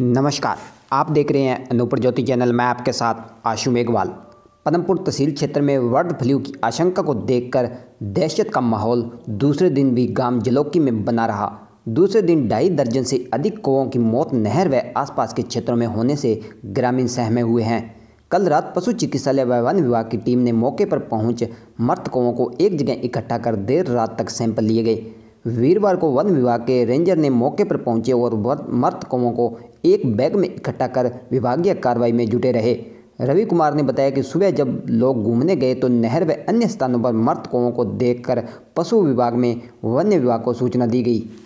नमस्कार आप देख रहे हैं अनूपर ज्योति चैनल मैं आपके साथ आशु मेघवाल पदमपुर तहसील क्षेत्र में वर्ड फ्लू की आशंका को देखकर दहशत का माहौल दूसरे दिन भी गांव जलोकी में बना रहा दूसरे दिन ढाई दर्जन से अधिक कौओं की मौत नहर व आसपास के क्षेत्रों में होने से ग्रामीण सहमे हुए हैं कल रात पशु चिकित्सालय व वन विभाग की टीम ने मौके पर पहुंच मृत कौओं को एक जगह इकट्ठा कर देर रात तक सैंपल लिए गए वीरवार को वन विभाग के रेंजर ने मौके पर पहुंचे और मर्त कौमों को एक बैग में इकट्ठा कर विभागीय कार्रवाई में जुटे रहे रवि कुमार ने बताया कि सुबह जब लोग घूमने गए तो नहर व अन्य स्थानों पर मृत कौमों को देखकर पशु विभाग में वन्य विभाग को सूचना दी गई